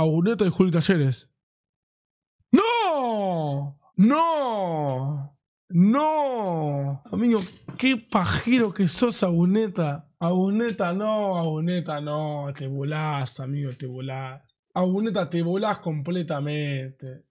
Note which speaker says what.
Speaker 1: Aguneta y Julio Talleres. ¡No! ¡No! ¡No! Amigo, qué pajero que sos, Aguneta. Aguneta, no, Aguneta, no. Te volás, amigo, te volás. Aguneta, te volás completamente.